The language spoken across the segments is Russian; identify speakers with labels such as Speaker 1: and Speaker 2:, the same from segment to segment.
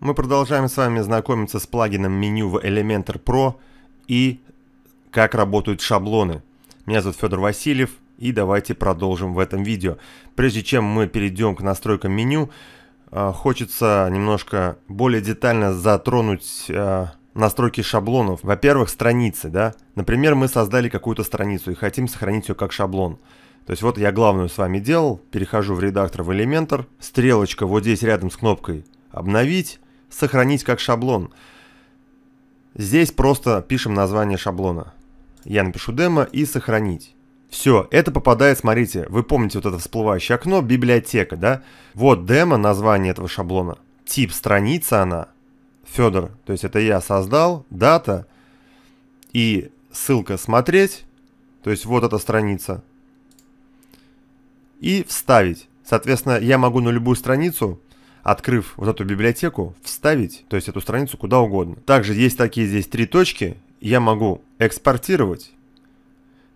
Speaker 1: мы продолжаем с вами знакомиться с плагином меню в Elementor Pro и как работают шаблоны. Меня зовут Федор Васильев и давайте продолжим в этом видео. Прежде чем мы перейдем к настройкам меню, а, хочется немножко более детально затронуть а, настройки шаблонов. Во-первых, страницы. да. Например, мы создали какую-то страницу и хотим сохранить ее как шаблон. То есть вот я главную с вами делал, перехожу в редактор в Elementor, стрелочка вот здесь рядом с кнопкой «Обновить», сохранить как шаблон. Здесь просто пишем название шаблона. Я напишу демо и сохранить. Все, это попадает, смотрите, вы помните вот это всплывающее окно, библиотека, да? Вот демо, название этого шаблона. Тип страница она, Федор, то есть это я создал, дата и ссылка смотреть, то есть вот эта страница. И вставить. Соответственно, я могу на любую страницу открыв вот эту библиотеку, вставить, то есть эту страницу куда угодно. Также есть такие здесь три точки, я могу экспортировать,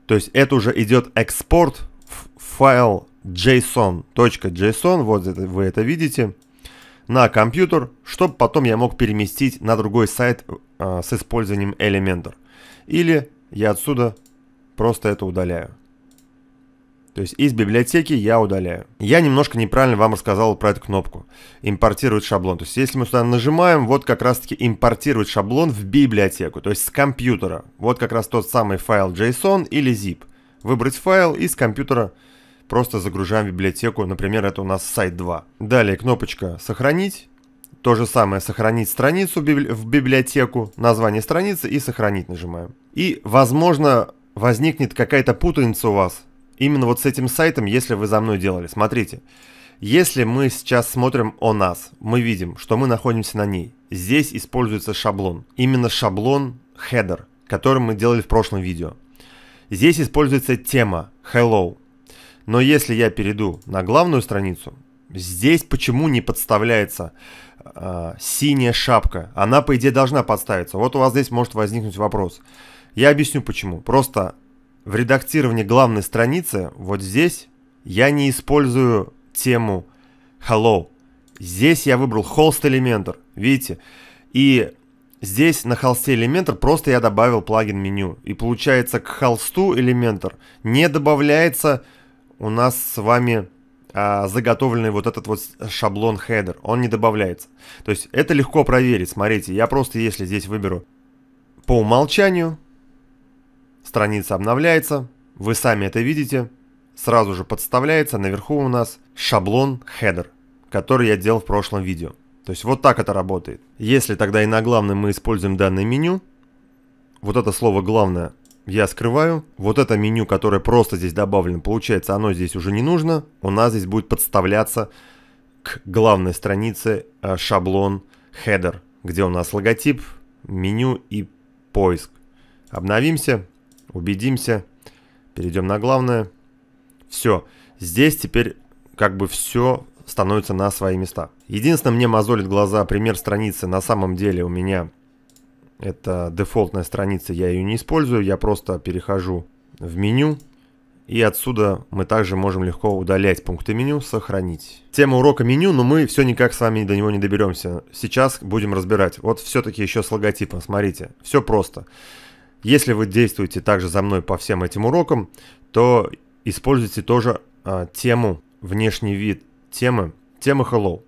Speaker 1: то есть это уже идет экспорт в файл json.json, .json, вот это, вы это видите, на компьютер, чтобы потом я мог переместить на другой сайт э, с использованием Elementor. Или я отсюда просто это удаляю. То есть из библиотеки я удаляю. Я немножко неправильно вам рассказал про эту кнопку. Импортировать шаблон. То есть если мы сюда нажимаем, вот как раз таки импортировать шаблон в библиотеку. То есть с компьютера. Вот как раз тот самый файл JSON или zip. Выбрать файл и с компьютера просто загружаем в библиотеку. Например, это у нас сайт 2. Далее кнопочка «Сохранить». То же самое, сохранить страницу в библиотеку, название страницы и сохранить нажимаем. И, возможно, возникнет какая-то путаница у вас именно вот с этим сайтом, если вы за мной делали. Смотрите, если мы сейчас смотрим о нас, мы видим, что мы находимся на ней. Здесь используется шаблон. Именно шаблон header, который мы делали в прошлом видео. Здесь используется тема hello. Но если я перейду на главную страницу, здесь почему не подставляется э, синяя шапка? Она, по идее, должна подставиться. Вот у вас здесь может возникнуть вопрос. Я объясню почему. Просто в редактировании главной страницы, вот здесь, я не использую тему Hello. Здесь я выбрал холст Elementor, видите? И здесь на холсте Elementor просто я добавил плагин меню. И получается к холсту Elementor не добавляется у нас с вами а, заготовленный вот этот вот шаблон header. Он не добавляется. То есть это легко проверить. Смотрите, я просто если здесь выберу по умолчанию, Страница обновляется, вы сами это видите. Сразу же подставляется наверху у нас шаблон header, который я делал в прошлом видео. То есть вот так это работает. Если тогда и на главном мы используем данное меню, вот это слово главное я скрываю. Вот это меню, которое просто здесь добавлено, получается, оно здесь уже не нужно. У нас здесь будет подставляться к главной странице э, шаблон header, где у нас логотип, меню и поиск. Обновимся убедимся, перейдем на главное. Все, здесь теперь как бы все становится на свои места. Единственное, мне мозолит глаза пример страницы. На самом деле у меня это дефолтная страница, я ее не использую, я просто перехожу в меню. И отсюда мы также можем легко удалять пункты меню, сохранить. Тема урока меню, но мы все никак с вами до него не доберемся. Сейчас будем разбирать. Вот все-таки еще с логотипом, смотрите. Все просто. Если вы действуете также за мной по всем этим урокам, то используйте тоже э, тему внешний вид темы, тема Hello.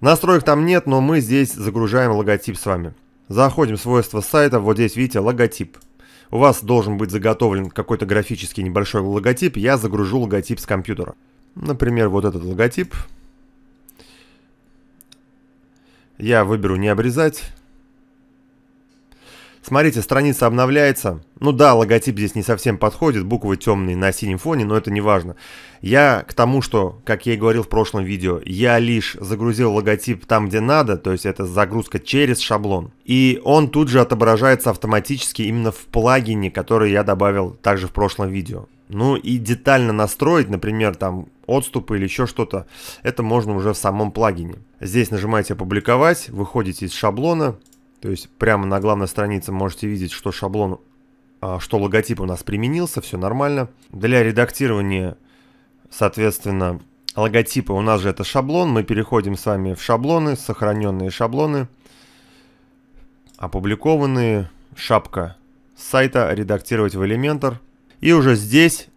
Speaker 1: Настроек там нет, но мы здесь загружаем логотип с вами. Заходим в свойства сайта, вот здесь видите логотип. У вас должен быть заготовлен какой-то графический небольшой логотип, я загружу логотип с компьютера. Например, вот этот логотип. Я выберу не обрезать. Смотрите, страница обновляется. Ну да, логотип здесь не совсем подходит, буквы темные на синем фоне, но это не важно. Я к тому, что, как я и говорил в прошлом видео, я лишь загрузил логотип там, где надо, то есть это загрузка через шаблон. И он тут же отображается автоматически именно в плагине, который я добавил также в прошлом видео. Ну и детально настроить, например, там отступы или еще что-то, это можно уже в самом плагине. Здесь нажимаете «Опубликовать», выходите из шаблона, то есть прямо на главной странице можете видеть, что шаблон, а, что логотип у нас применился, все нормально. Для редактирования, соответственно, логотипа у нас же это шаблон. Мы переходим с вами в шаблоны, сохраненные шаблоны, опубликованные, шапка сайта, редактировать в элементар. И уже здесь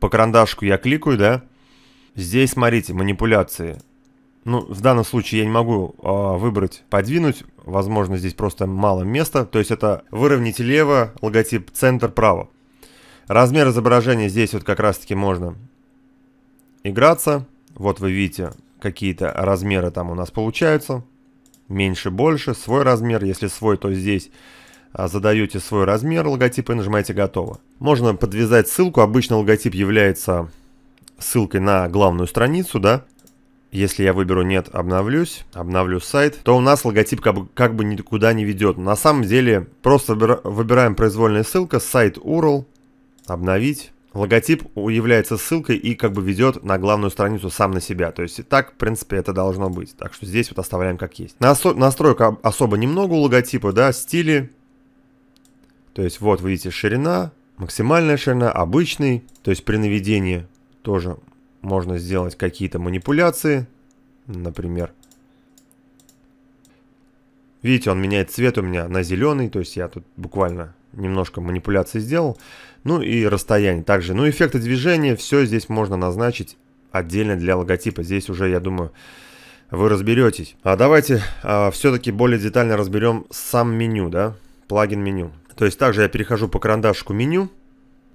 Speaker 1: по карандашку я кликаю, да, здесь, смотрите, манипуляции ну, в данном случае я не могу э, выбрать подвинуть, возможно, здесь просто мало места, то есть это выровнять лево, логотип центр, право. Размер изображения здесь вот как раз-таки можно играться. Вот вы видите, какие-то размеры там у нас получаются. Меньше, больше, свой размер. Если свой, то здесь а, задаете свой размер логотипа и нажимаете «Готово». Можно подвязать ссылку. Обычно логотип является ссылкой на главную страницу, да, если я выберу «Нет, обновлюсь», обновлю сайт, то у нас логотип как бы, как бы никуда не ведет. На самом деле, просто выбираем произвольная ссылка, сайт URL, обновить. Логотип является ссылкой и как бы ведет на главную страницу сам на себя. То есть и так, в принципе, это должно быть. Так что здесь вот оставляем как есть. Настройка особо немного у логотипа, да, стили. То есть вот, видите, ширина, максимальная ширина, обычный. То есть при наведении тоже можно сделать какие-то манипуляции. Например. Видите, он меняет цвет у меня на зеленый. То есть я тут буквально немножко манипуляции сделал. Ну и расстояние также. Ну эффекты движения, все здесь можно назначить отдельно для логотипа. Здесь уже, я думаю, вы разберетесь. А давайте а, все-таки более детально разберем сам меню, да, плагин меню. То есть также я перехожу по карандашку меню.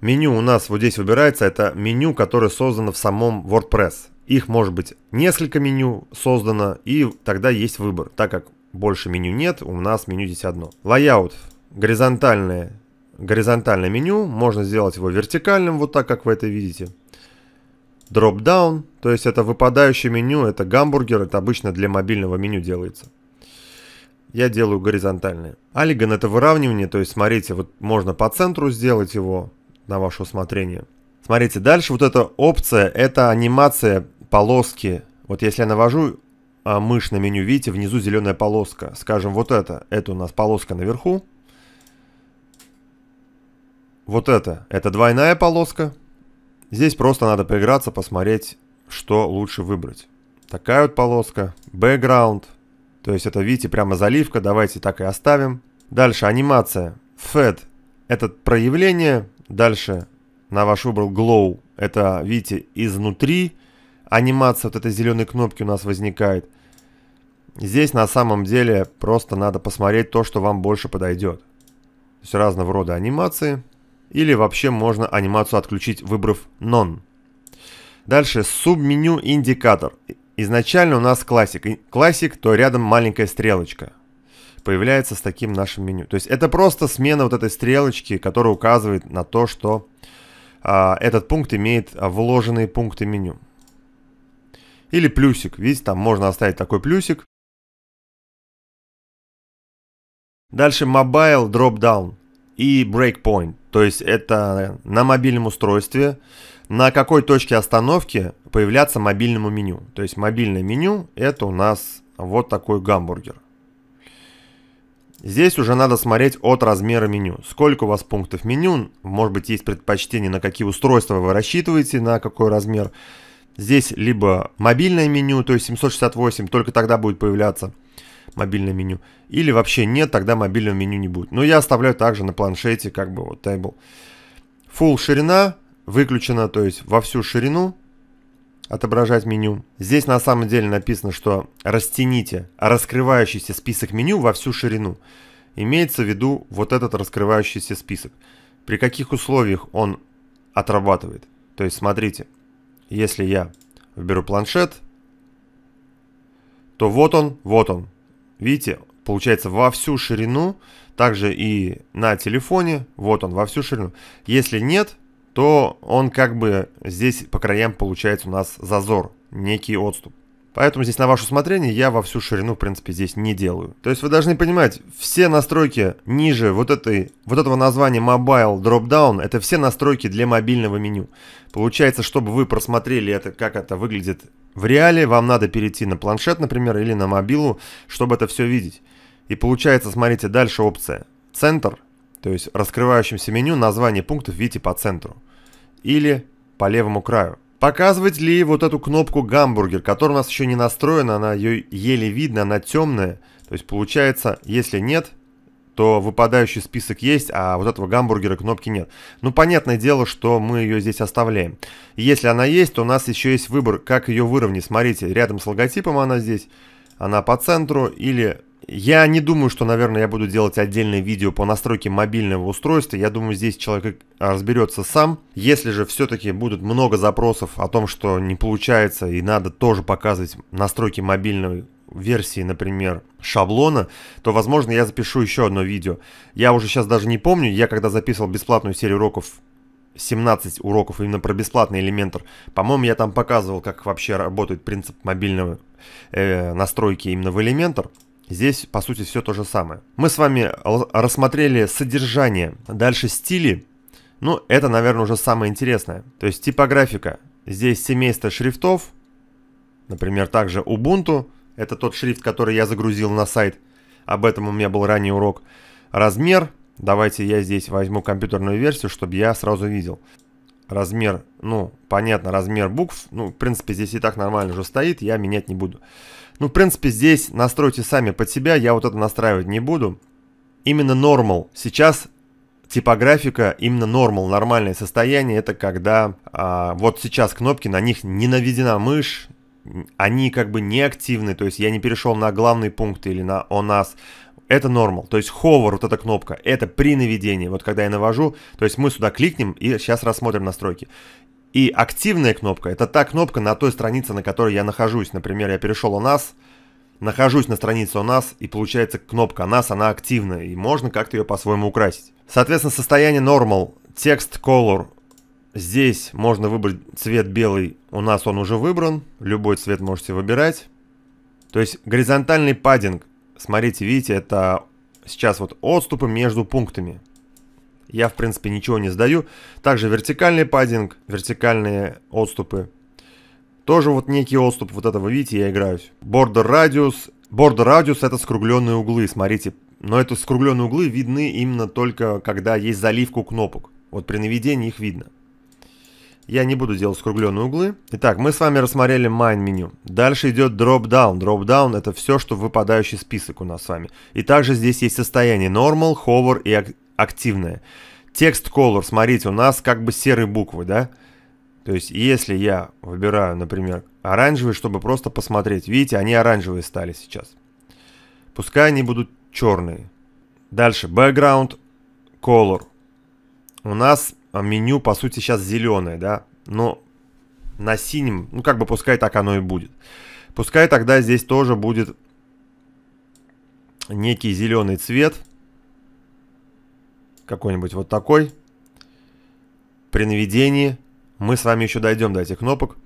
Speaker 1: Меню у нас вот здесь выбирается, это меню, которое создано в самом WordPress. Их может быть несколько меню создано, и тогда есть выбор. Так как больше меню нет, у нас меню здесь одно. Layout горизонтальное, горизонтальное меню, можно сделать его вертикальным, вот так, как вы это видите. Дроп-даун, то есть это выпадающее меню, это гамбургер, это обычно для мобильного меню делается. Я делаю горизонтальное. Алиган это выравнивание, то есть смотрите, вот можно по центру сделать его, на ваше усмотрение. Смотрите, дальше вот эта опция, это анимация полоски. Вот если я навожу а, мышь на меню, видите, внизу зеленая полоска. Скажем, вот это, это у нас полоска наверху. Вот это, это двойная полоска. Здесь просто надо поиграться, посмотреть, что лучше выбрать. Такая вот полоска, background, То есть это, видите, прямо заливка, давайте так и оставим. Дальше анимация, Fed. Это проявление, Дальше на ваш выбор Glow. Это, видите, изнутри анимация вот этой зеленой кнопки у нас возникает. Здесь на самом деле просто надо посмотреть то, что вам больше подойдет. То есть разного рода анимации. Или вообще можно анимацию отключить, выбрав None. Дальше субменю индикатор. Изначально у нас классик. Классик, то рядом маленькая стрелочка появляется с таким нашим меню. То есть это просто смена вот этой стрелочки, которая указывает на то, что а, этот пункт имеет а, вложенные пункты меню. Или плюсик. Видите, там можно оставить такой плюсик. Дальше Mobile Dropdown и Breakpoint. То есть это на мобильном устройстве, на какой точке остановки появляться мобильному меню. То есть мобильное меню это у нас вот такой гамбургер. Здесь уже надо смотреть от размера меню. Сколько у вас пунктов меню, может быть есть предпочтение, на какие устройства вы рассчитываете, на какой размер. Здесь либо мобильное меню, то есть 768, только тогда будет появляться мобильное меню. Или вообще нет, тогда мобильного меню не будет. Но я оставляю также на планшете, как бы вот table. Full ширина выключена, то есть во всю ширину отображать меню. Здесь на самом деле написано, что растяните раскрывающийся список меню во всю ширину. Имеется в виду вот этот раскрывающийся список. При каких условиях он отрабатывает. То есть смотрите, если я выберу планшет, то вот он, вот он. Видите, получается во всю ширину, также и на телефоне, вот он во всю ширину. Если нет, то он как бы здесь по краям получается у нас зазор, некий отступ. Поэтому здесь на ваше усмотрение я во всю ширину, в принципе, здесь не делаю. То есть вы должны понимать, все настройки ниже вот, этой, вот этого названия Mobile Dropdown, это все настройки для мобильного меню. Получается, чтобы вы просмотрели это, как это выглядит в реале, вам надо перейти на планшет, например, или на мобилу, чтобы это все видеть. И получается, смотрите, дальше опция «Центр», то есть раскрывающимся меню название пунктов видите по центру или по левому краю. Показывать ли вот эту кнопку гамбургер, которая у нас еще не настроена, она ее еле видно, она темная. То есть получается, если нет, то выпадающий список есть, а вот этого гамбургера кнопки нет. Ну, понятное дело, что мы ее здесь оставляем. Если она есть, то у нас еще есть выбор, как ее выровнять. Смотрите, рядом с логотипом она здесь, она по центру или я не думаю, что, наверное, я буду делать отдельное видео по настройке мобильного устройства. Я думаю, здесь человек а, разберется сам. Если же все-таки будут много запросов о том, что не получается и надо тоже показывать настройки мобильной версии, например, шаблона, то, возможно, я запишу еще одно видео. Я уже сейчас даже не помню, я когда записывал бесплатную серию уроков 17 уроков именно про бесплатный элементр. По-моему, я там показывал, как вообще работает принцип мобильного э, настройки именно в Elementor. Здесь, по сути, все то же самое. Мы с вами рассмотрели содержание, дальше стили. Ну, это, наверное, уже самое интересное. То есть типографика. Здесь семейство шрифтов. Например, также Ubuntu. Это тот шрифт, который я загрузил на сайт. Об этом у меня был ранний урок. Размер. Давайте я здесь возьму компьютерную версию, чтобы я сразу видел. Размер, ну, понятно, размер букв. Ну, в принципе, здесь и так нормально уже стоит, я менять не буду. Ну, в принципе, здесь настройте сами под себя, я вот это настраивать не буду. Именно normal. Сейчас типографика, именно normal, нормальное состояние, это когда а, вот сейчас кнопки, на них не наведена мышь, они как бы не активны, то есть я не перешел на главный пункт или на у нас», это нормал. То есть hover, вот эта кнопка, это при наведении. Вот когда я навожу, то есть мы сюда кликнем и сейчас рассмотрим настройки. И активная кнопка – это та кнопка на той странице, на которой я нахожусь. Например, я перешел у нас, нахожусь на странице у нас, и получается кнопка у нас, она активна и можно как-то ее по-своему украсить. Соответственно, состояние normal, текст color. Здесь можно выбрать цвет белый, у нас он уже выбран, любой цвет можете выбирать. То есть горизонтальный паддинг, смотрите, видите, это сейчас вот отступы между пунктами. Я, в принципе, ничего не сдаю. Также вертикальный паддинг, вертикальные отступы. Тоже вот некий отступ вот этого, видите, я играюсь. Border радиус, Border радиус это скругленные углы, смотрите. Но это скругленные углы видны именно только, когда есть заливку кнопок. Вот при наведении их видно. Я не буду делать скругленные углы. Итак, мы с вами рассмотрели main меню. Дальше идет drop down. Drop down это все, что выпадающий список у нас с вами. И также здесь есть состояние normal, hover и активная Текст color, смотрите, у нас как бы серые буквы, да? То есть, если я выбираю, например, оранжевый, чтобы просто посмотреть, видите, они оранжевые стали сейчас. Пускай они будут черные. Дальше, background color. У нас а, меню, по сути, сейчас зеленое, да? Но на синем, ну как бы пускай так оно и будет. Пускай тогда здесь тоже будет некий зеленый цвет какой-нибудь вот такой. При наведении мы с вами еще дойдем до этих кнопок.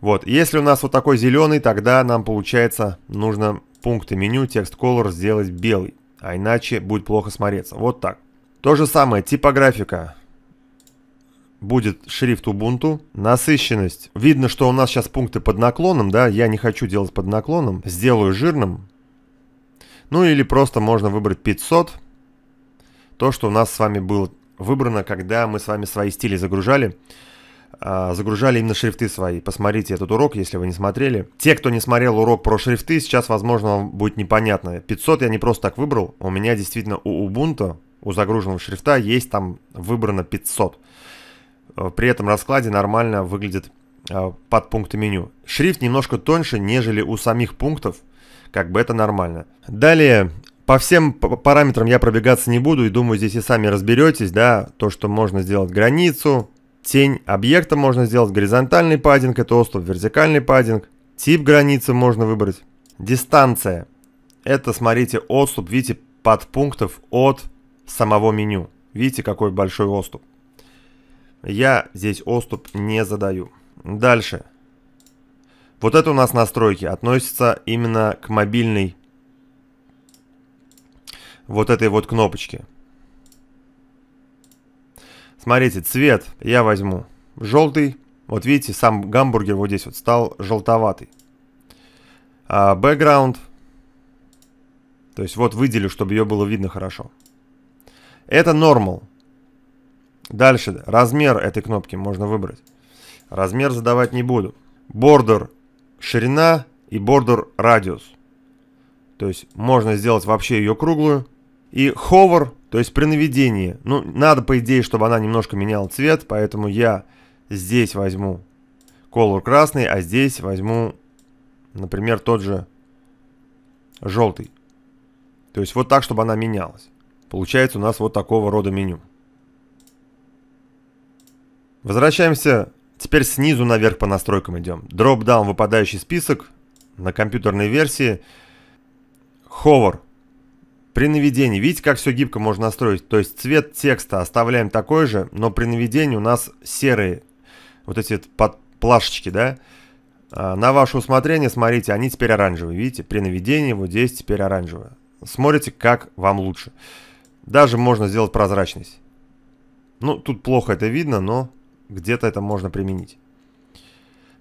Speaker 1: Вот, если у нас вот такой зеленый, тогда нам получается нужно пункты меню текст color сделать белый, а иначе будет плохо смотреться. Вот так. То же самое, типографика. Будет шрифт Ubuntu, насыщенность. Видно, что у нас сейчас пункты под наклоном, да, я не хочу делать под наклоном. Сделаю жирным. Ну или просто можно выбрать 500 то, что у нас с вами было выбрано, когда мы с вами свои стили загружали. А, загружали именно шрифты свои. Посмотрите этот урок, если вы не смотрели. Те, кто не смотрел урок про шрифты, сейчас, возможно, вам будет непонятно. 500 я не просто так выбрал. У меня действительно у Ubuntu, у загруженного шрифта, есть там выбрано 500. Э, при этом раскладе нормально выглядит э, под пункты меню. Шрифт немножко тоньше, нежели у самих пунктов, как бы это нормально. Далее по всем параметрам я пробегаться не буду и думаю, здесь и сами разберетесь, да, то, что можно сделать границу, тень объекта можно сделать, горизонтальный паддинг, это остров, вертикальный паддинг, тип границы можно выбрать, дистанция, это, смотрите, отступ, видите, подпунктов от самого меню, видите, какой большой отступ. Я здесь отступ не задаю. Дальше. Вот это у нас настройки. Относится именно к мобильной вот этой вот кнопочки. Смотрите, цвет я возьму желтый. Вот видите, сам гамбургер вот здесь вот стал желтоватый. А background. То есть вот выделю, чтобы ее было видно хорошо. Это normal. Дальше размер этой кнопки можно выбрать. Размер задавать не буду. Border ширина и border radius, То есть можно сделать вообще ее круглую. И hover, то есть при наведении. Ну, надо, по идее, чтобы она немножко меняла цвет, поэтому я здесь возьму color красный, а здесь возьму, например, тот же желтый. То есть вот так, чтобы она менялась. Получается у нас вот такого рода меню. Возвращаемся. Теперь снизу наверх по настройкам идем. Дроп-даун выпадающий список на компьютерной версии. Hover при наведении, видите, как все гибко можно настроить? То есть цвет текста оставляем такой же, но при наведении у нас серые вот эти под плашечки, да? А, на ваше усмотрение, смотрите, они теперь оранжевые, видите? При наведении вот здесь теперь оранжевые. Смотрите, как вам лучше. Даже можно сделать прозрачность. Ну, тут плохо это видно, но где-то это можно применить.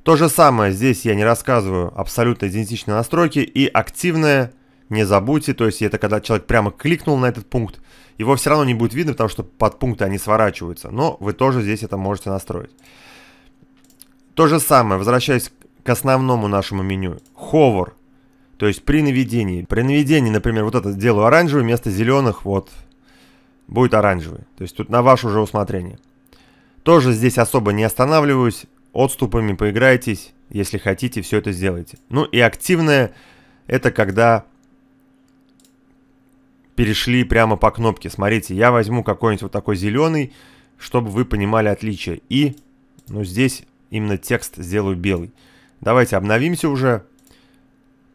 Speaker 1: То же самое здесь я не рассказываю абсолютно идентичные настройки и активное не забудьте, то есть это когда человек прямо кликнул на этот пункт, его все равно не будет видно, потому что под пункты они сворачиваются, но вы тоже здесь это можете настроить. То же самое, возвращаясь к основному нашему меню, ховер, то есть при наведении. При наведении, например, вот это делаю оранжевый, вместо зеленых вот будет оранжевый. То есть тут на ваше уже усмотрение. Тоже здесь особо не останавливаюсь, отступами поиграйтесь, если хотите, все это сделайте. Ну и активное, это когда перешли прямо по кнопке. Смотрите, я возьму какой-нибудь вот такой зеленый, чтобы вы понимали отличие. И, ну, здесь именно текст сделаю белый. Давайте обновимся уже.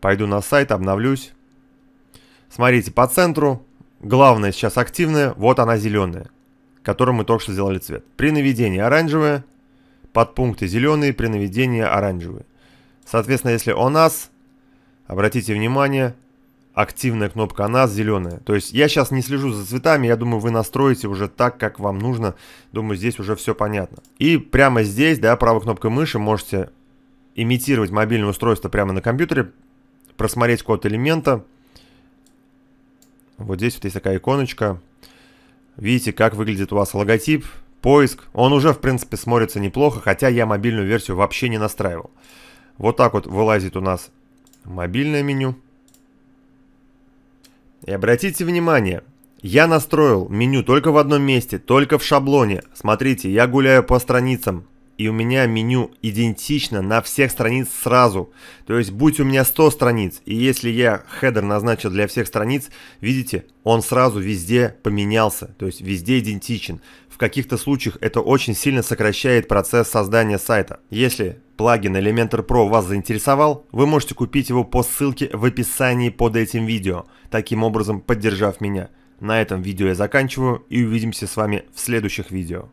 Speaker 1: Пойду на сайт, обновлюсь. Смотрите, по центру главное сейчас активное, вот она зеленая, которую мы только что сделали цвет. При наведении оранжевая, подпункты зеленые, при наведении оранжевые. Соответственно, если у нас, обратите внимание, активная кнопка, она зеленая. То есть я сейчас не слежу за цветами, я думаю, вы настроите уже так, как вам нужно. Думаю, здесь уже все понятно. И прямо здесь, да, правой кнопкой мыши можете имитировать мобильное устройство прямо на компьютере, просмотреть код элемента. Вот здесь вот есть такая иконочка. Видите, как выглядит у вас логотип, поиск. Он уже, в принципе, смотрится неплохо, хотя я мобильную версию вообще не настраивал. Вот так вот вылазит у нас мобильное меню. И обратите внимание, я настроил меню только в одном месте, только в шаблоне. Смотрите, я гуляю по страницам, и у меня меню идентично на всех страниц сразу. То есть будь у меня 100 страниц, и если я хедер назначил для всех страниц, видите, он сразу везде поменялся, то есть везде идентичен. В каких-то случаях это очень сильно сокращает процесс создания сайта. Если плагин Elementor Pro вас заинтересовал, вы можете купить его по ссылке в описании под этим видео, таким образом поддержав меня. На этом видео я заканчиваю и увидимся с вами в следующих видео.